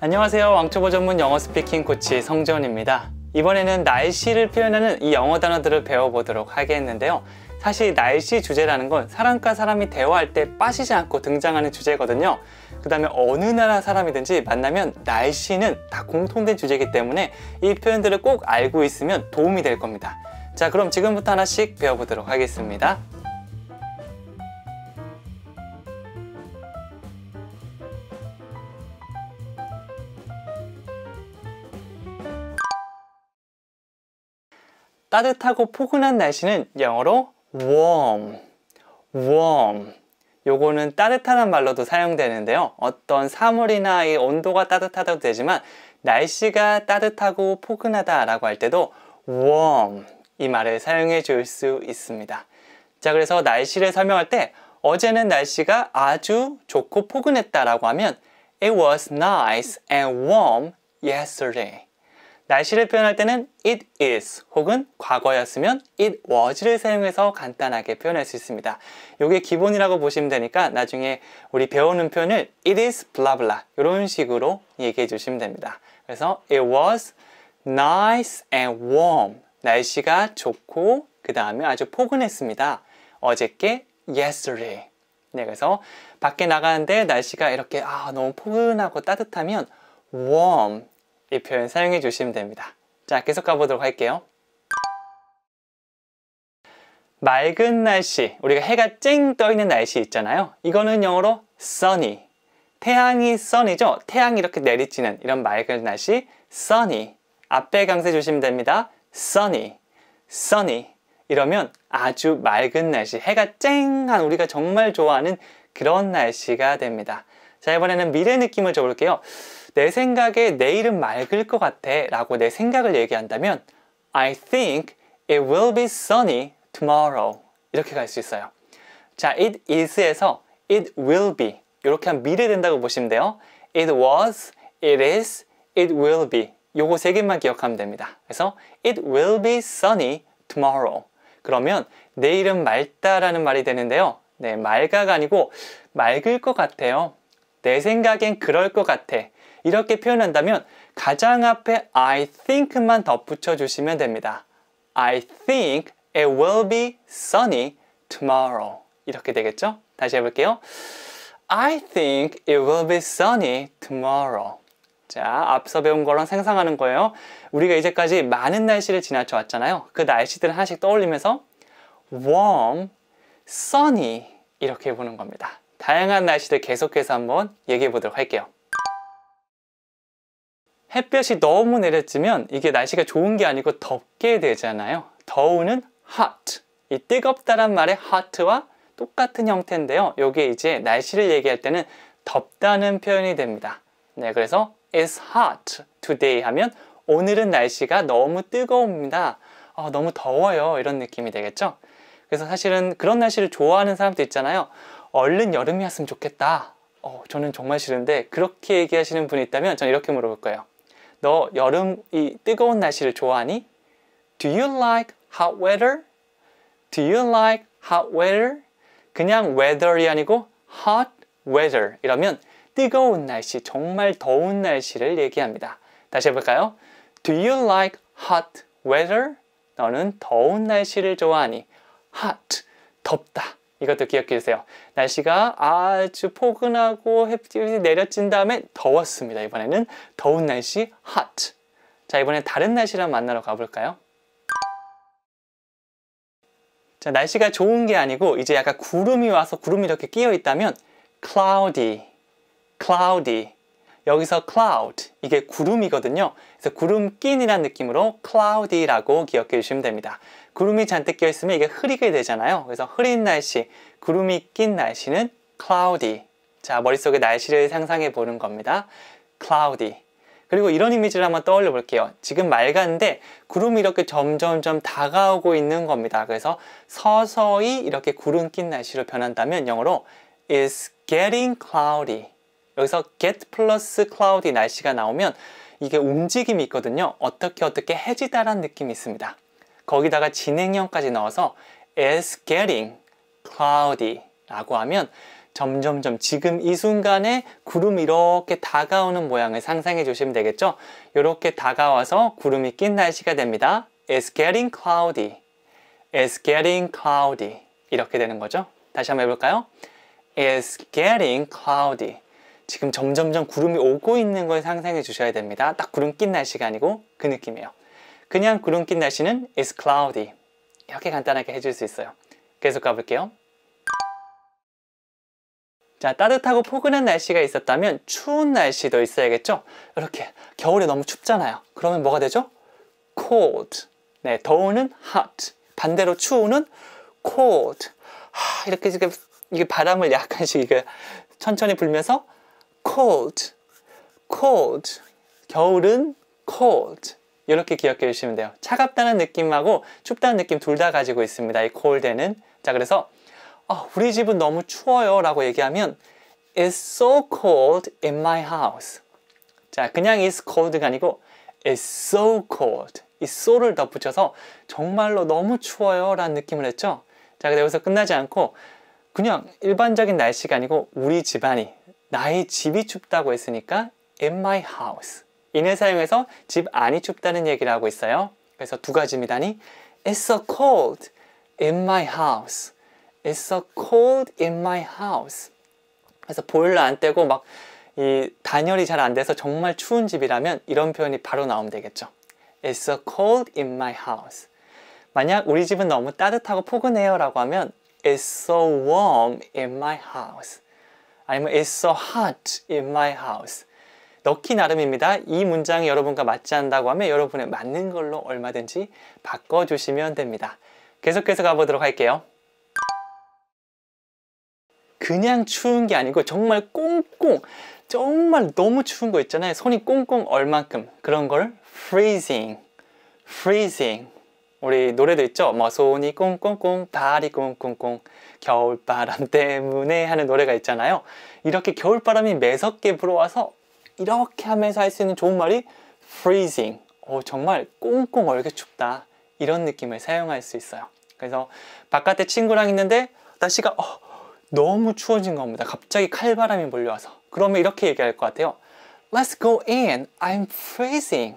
안녕하세요. 왕초보 전문 영어 스피킹 코치 성재원입니다. 이번에는 날씨를 표현하는 이 영어 단어들을 배워보도록 하겠는데요. 사실 날씨 주제라는 건 사람과 사람이 대화할 때 빠지지 않고 등장하는 주제거든요. 그 다음에 어느 나라 사람이든지 만나면 날씨는 다 공통된 주제이기 때문에 이 표현들을 꼭 알고 있으면 도움이 될 겁니다. 자 그럼 지금부터 하나씩 배워보도록 하겠습니다. 따뜻하고 포근한 날씨는 영어로 warm, warm. 요거는 따뜻하단 말로도 사용되는데요. 어떤 사물이나 이 온도가 따뜻하다도 되지만 날씨가 따뜻하고 포근하다라고 할 때도 warm 이 말을 사용해 줄 수 있습니다. 자, 그래서 날씨를 설명할 때 어제는 날씨가 아주 좋고 포근했다라고 하면 It was nice and warm yesterday. 날씨를 표현할 때는 it is 혹은 과거였으면 it was를 사용해서 간단하게 표현할 수 있습니다. 이게 기본이라고 보시면 되니까 나중에 우리 배우는 표현을 it is blah blah 이런 식으로 얘기해 주시면 됩니다. 그래서 it was nice and warm 날씨가 좋고 그 다음에 아주 포근했습니다. 어저께 yesterday 네, 그래서 밖에 나가는데 날씨가 이렇게 아, 너무 포근하고 따뜻하면 warm 이 표현 사용해 주시면 됩니다. 자, 계속 가보도록 할게요. 맑은 날씨, 우리가 해가 쨍 떠있는 날씨 있잖아요. 이거는 영어로 sunny. 태양이 sunny죠? 태양이 이렇게 내리치는 이런 맑은 날씨, sunny. 앞에 강세 주시면 됩니다. sunny, sunny. 이러면 아주 맑은 날씨, 해가 쨍한 우리가 정말 좋아하는 그런 날씨가 됩니다. 자, 이번에는 미래 느낌을 줘볼게요. 내 생각에 내일은 맑을 것 같아 라고 내 생각을 얘기한다면 I think it will be sunny tomorrow 이렇게 갈 수 있어요. 자, it is에서 it will be 이렇게 하면 미래 된다고 보시면 돼요. it was, it is, it will be 요거 세 개만 기억하면 됩니다. 그래서 it will be sunny tomorrow 그러면 내일은 맑다라는 말이 되는데요. 네, 맑아가 아니고 맑을 것 같아요. 내 생각엔 그럴 것 같아. 이렇게 표현한다면 가장 앞에 I think만 덧붙여 주시면 됩니다. I think it will be sunny tomorrow. 이렇게 되겠죠? 다시 해볼게요. I think it will be sunny tomorrow. 자, 앞서 배운 거랑 생성하는 거예요. 우리가 이제까지 많은 날씨를 지나쳐 왔잖아요. 그 날씨들을 하나씩 떠올리면서 warm, sunny 이렇게 보는 겁니다. 다양한 날씨를 계속해서 한번 얘기해 보도록 할게요. 햇볕이 너무 내렸지면 이게 날씨가 좋은 게 아니고 덥게 되잖아요. 더우는 hot. 이 뜨겁다란 말의 hot와 똑같은 형태인데요. 이게 이제 날씨를 얘기할 때는 덥다는 표현이 됩니다. 네, 그래서 it's hot today 하면 오늘은 날씨가 너무 뜨거웁니다. 어, 너무 더워요. 이런 느낌이 되겠죠? 그래서 사실은 그런 날씨를 좋아하는 사람도 있잖아요. 얼른 여름이었으면 좋겠다. 어, 저는 정말 싫은데 그렇게 얘기하시는 분이 있다면 저는 이렇게 물어볼 거예요. 너 여름 이 뜨거운 날씨를 좋아하니? Do you like hot weather? Do you like hot weather? 그냥 weather이 아니고 hot weather 이러면 뜨거운 날씨, 정말 더운 날씨를 얘기합니다. 다시 해볼까요? Do you like hot weather? 너는 더운 날씨를 좋아하니 hot, 덥다 이것도 기억해 주세요. 날씨가 아주 포근하고 햇빛이 내려진 다음에 더웠습니다. 이번에는 더운 날씨 hot. 자, 이번엔 다른 날씨랑 만나러 가볼까요? 자, 날씨가 좋은 게 아니고 이제 약간 구름이 와서 구름이 이렇게 끼어 있다면 cloudy, cloudy. 여기서 cloud, 이게 구름이거든요. 그래서 구름 낀이라는 느낌으로 cloudy라고 기억해 주시면 됩니다. 구름이 잔뜩 껴 있으면 이게 흐리게 되잖아요. 그래서 흐린 날씨, 구름이 낀 날씨는 cloudy. 자, 머릿속에 날씨를 상상해 보는 겁니다. cloudy. 그리고 이런 이미지를 한번 떠올려 볼게요. 지금 맑은데 구름이 이렇게 점점점 다가오고 있는 겁니다. 그래서 서서히 이렇게 구름 낀 날씨로 변한다면 영어로 is getting cloudy. 여기서 get 플러스 cloudy 날씨가 나오면 이게 움직임이 있거든요. 어떻게 어떻게 해지다란 느낌이 있습니다. 거기다가 진행형까지 넣어서 is getting cloudy 라고 하면 점점점 지금 이 순간에 구름이 이렇게 다가오는 모양을 상상해 주시면 되겠죠? 이렇게 다가와서 구름이 낀 날씨가 됩니다. It's getting cloudy. It's getting cloudy. 이렇게 되는 거죠. 다시 한번 해볼까요? It's getting cloudy. 지금 점점점 구름이 오고 있는 걸 상상해 주셔야 됩니다. 딱 구름 낀 날씨가 아니고 그 느낌이에요. 그냥 구름 낀 날씨는 is cloudy. 이렇게 간단하게 해줄 수 있어요. 계속 가볼게요. 자, 따뜻하고 포근한 날씨가 있었다면 추운 날씨도 있어야겠죠? 이렇게 겨울에 너무 춥잖아요. 그러면 뭐가 되죠? cold. 네, 더우는 hot. 반대로 추우는 cold. 하, 이렇게 지금 이게 바람을 약간씩 천천히 불면서 cold, cold. 겨울은 cold. 이렇게 기억해 주시면 돼요. 차갑다는 느낌하고 춥다는 느낌 둘 다 가지고 있습니다. 이 cold에는. 자, 그래서 어, 우리 집은 너무 추워요 라고 얘기하면 It's so cold in my house. 자, 그냥 it's cold가 아니고 It's so cold. 이 so를 덧붙여서 정말로 너무 추워요 라는 느낌을 했죠. 자, 근데 여기서 끝나지 않고 그냥 일반적인 날씨가 아니고 우리 집안이 나의 집이 춥다고 했으니까 in my house. 이는 사용해서 집 안이 춥다는 얘기를 하고 있어요. 그래서 두 가지입니다니 It's so cold in my house. It's so cold in my house. 그래서 보일러 안 떼고 막 이 단열이 잘 안 돼서 정말 추운 집이라면 이런 표현이 바로 나오면 되겠죠. It's so cold in my house. 만약 우리 집은 너무 따뜻하고 포근해요 라고 하면 It's so warm in my house. 아니면 It's so hot in my house. 넣기 나름입니다. 이 문장이 여러분과 맞지 않는다고 하면 여러분의 맞는 걸로 얼마든지 바꿔주시면 됩니다. 계속해서 가보도록 할게요. 그냥 추운 게 아니고 정말 꽁꽁 정말 너무 추운 거 있잖아요. 손이 꽁꽁 얼만큼 그런 걸 freezing, freezing 우리 노래도 있죠? 뭐 손이 꽁꽁꽁 발이 꽁꽁꽁 겨울바람 때문에 하는 노래가 있잖아요. 이렇게 겨울바람이 매섭게 불어와서 이렇게 하면서 할 수 있는 좋은 말이 freezing 오, 어, 정말 꽁꽁 얼게 춥다 이런 느낌을 사용할 수 있어요 그래서 바깥에 친구랑 있는데 날씨가 어, 너무 추워진 겁니다 갑자기 칼바람이 몰려와서 그러면 이렇게 얘기할 것 같아요 Let's go in. I'm freezing.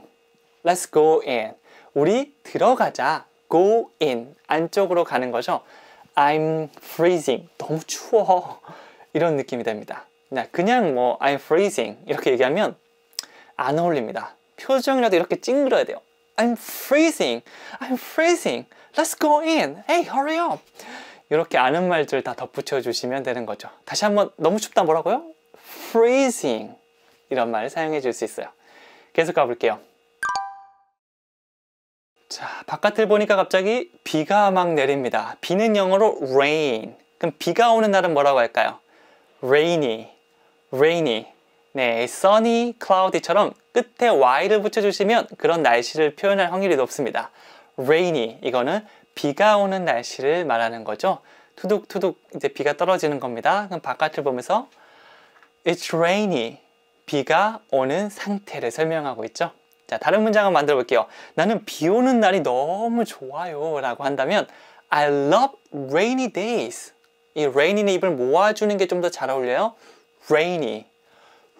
Let's go in. 우리 들어가자. Go in. 안쪽으로 가는 거죠. I'm freezing. 너무 추워. 이런 느낌이 됩니다. 네, 그냥 뭐 I'm freezing 이렇게 얘기하면 안 어울립니다. 표정이라도 이렇게 찡그려야 돼요. I'm freezing. I'm freezing. Let's go in. Hey, hurry up. 이렇게 아는 말들 다 덧붙여 주시면 되는 거죠. 다시 한번 너무 춥다 뭐라고요? freezing 이런 말 사용해 줄 수 있어요. 계속 가볼게요. 자, 바깥을 보니까 갑자기 비가 막 내립니다. 비는 영어로 rain. 그럼 비가 오는 날은 뭐라고 할까요? rainy. rainy, 네, sunny, cloudy처럼 끝에 y를 붙여주시면 그런 날씨를 표현할 확률이 높습니다. rainy, 이거는 비가 오는 날씨를 말하는 거죠. 투둑투둑 이제 비가 떨어지는 겁니다. 그럼 바깥을 보면서 It's rainy. 비가 오는 상태를 설명하고 있죠. 자, 다른 문장 을 만들어 볼게요. 나는 비 오는 날이 너무 좋아요 라고 한다면 I love rainy days. 이 rainy는 입을 모아주는 게 좀 더 잘 어울려요. rainy,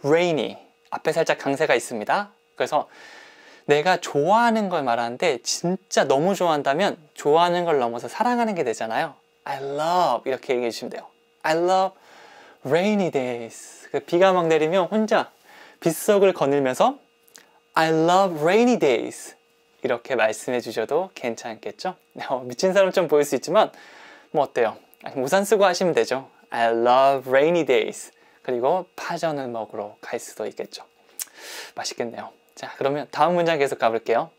rainy 앞에 살짝 강세가 있습니다. 그래서 내가 좋아하는 걸 말하는데 진짜 너무 좋아한다면 좋아하는 걸 넘어서 사랑하는 게 되잖아요. I love 이렇게 얘기해 주시면 돼요. I love rainy days. 그 비가 막 내리면 혼자 빗속을 거닐면서 I love rainy days 이렇게 말씀해 주셔도 괜찮겠죠? 어, 미친 사람처럼 보일 수 있지만 뭐 어때요? 우산 쓰고 하시면 되죠. I love rainy days. 그리고 파전을 먹으러 갈 수도 있겠죠. 맛있겠네요. 자, 그러면 다음 문장 계속 가볼게요.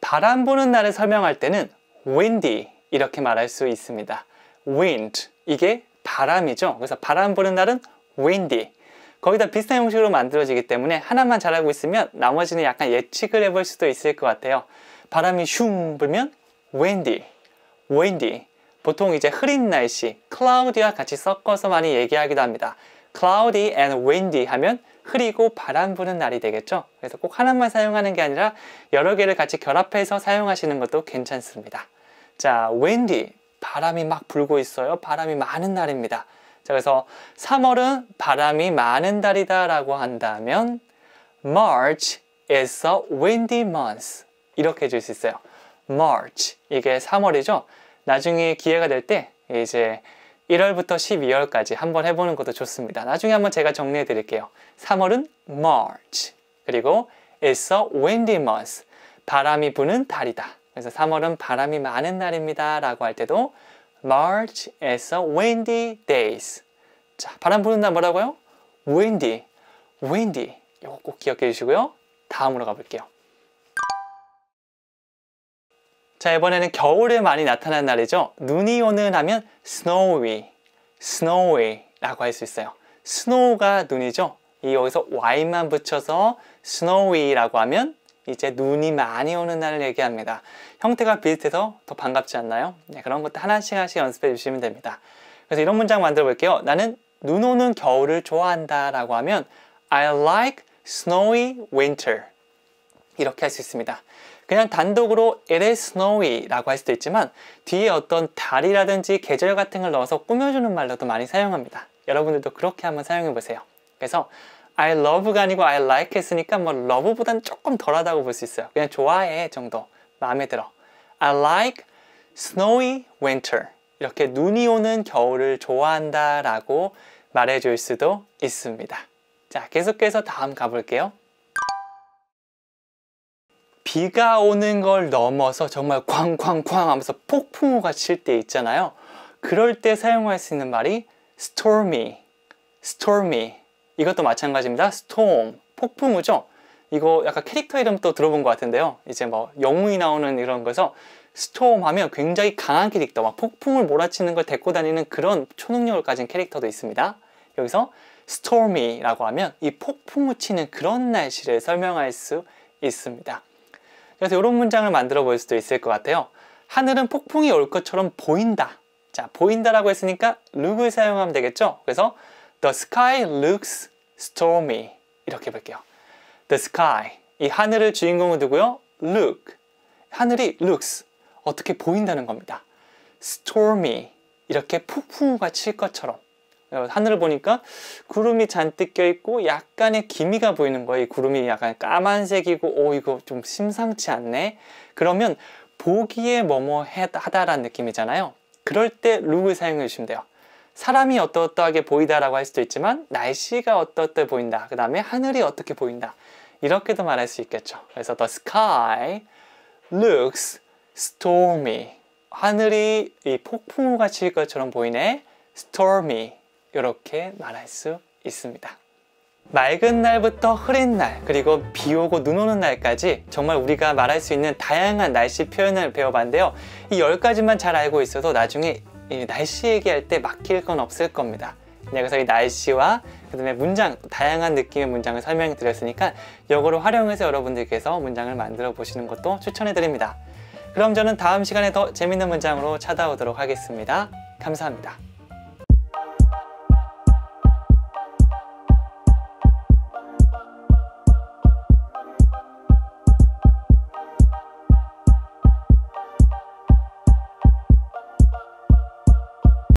바람 부는 날을 설명할 때는 windy 이렇게 말할 수 있습니다. wind 이게 바람이죠. 그래서 바람 부는 날은 windy 거기다 비슷한 형식으로 만들어지기 때문에 하나만 잘하고 있으면 나머지는 약간 예측을 해볼 수도 있을 것 같아요. 바람이 슝 불면 windy, windy 보통 이제 흐린 날씨, cloudy와 같이 섞어서 많이 얘기하기도 합니다. cloudy and windy 하면 흐리고 바람 부는 날이 되겠죠. 그래서 꼭 하나만 사용하는 게 아니라 여러 개를 같이 결합해서 사용하시는 것도 괜찮습니다. 자, windy, 바람이 막 불고 있어요. 바람이 많은 날입니다. 자, 그래서 3월은 바람이 많은 달이다 라고 한다면 March is a windy month 이렇게 해줄 수 있어요. March, 이게 3월이죠. 나중에 기회가 될 때 이제 1월부터 12월까지 한번 해보는 것도 좋습니다. 나중에 한번 제가 정리해 드릴게요. 3월은 March 그리고 It's a windy month. 바람이 부는 달이다. 그래서 3월은 바람이 많은 날입니다. 라고 할 때도 March is a windy days. 자, 바람 부는 날 뭐라고요? windy, windy. 이거 꼭 기억해 주시고요. 다음으로 가볼게요. 자 이번에는 겨울에 많이 나타난 날이죠. 눈이 오는 하면 snowy, snowy 라고 할 수 있어요. snow가 눈이죠. 이 여기서 y만 붙여서 snowy라고 하면 이제 눈이 많이 오는 날을 얘기합니다. 형태가 비슷해서 더 반갑지 않나요? 네, 그런 것도 하나씩 하나씩 연습해 주시면 됩니다. 그래서 이런 문장 만들어 볼게요. 나는 눈 오는 겨울을 좋아한다 라고 하면 I like snowy winter 이렇게 할 수 있습니다. 그냥 단독으로 It is snowy 라고 할 수도 있지만 뒤에 어떤 달이라든지 계절 같은 걸 넣어서 꾸며주는 말로도 많이 사용합니다. 여러분들도 그렇게 한번 사용해보세요. 그래서 I love가 아니고 I like 했으니까 뭐 love보단 조금 덜하다고 볼 수 있어요. 그냥 좋아해 정도 마음에 들어. I like snowy winter 이렇게 눈이 오는 겨울을 좋아한다 라고 말해줄 수도 있습니다. 자 계속해서 다음 가볼게요. 비가 오는 걸 넘어서 정말 쾅쾅쾅 하면서 폭풍우가 칠 때 있잖아요. 그럴 때 사용할 수 있는 말이 stormy, stormy. 이것도 마찬가지입니다. storm, 폭풍우죠. 이거 약간 캐릭터 이름 또 들어본 것 같은데요. 이제 뭐 영웅이 나오는 이런 거에서 스톰 하면 굉장히 강한 캐릭터, 막 폭풍을 몰아치는 걸 데리고 다니는 그런 초능력을 가진 캐릭터도 있습니다. 여기서 stormy라고 하면 이 폭풍우 치는 그런 날씨를 설명할 수 있습니다. 그래서 이런 문장을 만들어 볼 수도 있을 것 같아요. 하늘은 폭풍이 올 것처럼 보인다. 자, 보인다라고 했으니까 look을 사용하면 되겠죠? 그래서 the sky looks stormy 이렇게 볼게요. the sky 이 하늘을 주인공으로 두고요. look 하늘이 looks 어떻게 보인다는 겁니다. stormy 이렇게 폭풍과칠 것처럼 어, 하늘을 보니까 구름이 잔뜩 껴있고 약간의 기미가 보이는 거예요. 이 구름이 약간 까만색이고 오 이거 좀 심상치 않네. 그러면 보기에 뭐뭐 하다라는 느낌이잖아요. 그럴 때 룩을 사용해 주시면 돼요. 사람이 어떠어떠하게 보이다라고 할 수도 있지만 날씨가 어떠어떠 보인다. 그 다음에 하늘이 어떻게 보인다. 이렇게도 말할 수 있겠죠. 그래서 the sky looks stormy. 하늘이 이 폭풍우가 칠 것처럼 보이네. stormy. 이렇게 말할 수 있습니다. 맑은 날부터 흐린 날 그리고 비 오고 눈 오는 날까지 정말 우리가 말할 수 있는 다양한 날씨 표현을 배워봤는데요 이열0가지만잘 알고 있어도 나중에 날씨 얘기할 때 막힐 건 없을 겁니다 네, 그래서 이 날씨와 그 다음에 문장, 다양한 느낌의 문장을 설명해 드렸으니까 이거를 활용해서 여러분들께서 문장을 만들어 보시는 것도 추천해 드립니다 그럼 저는 다음 시간에 더 재밌는 문장으로 찾아오도록 하겠습니다 감사합니다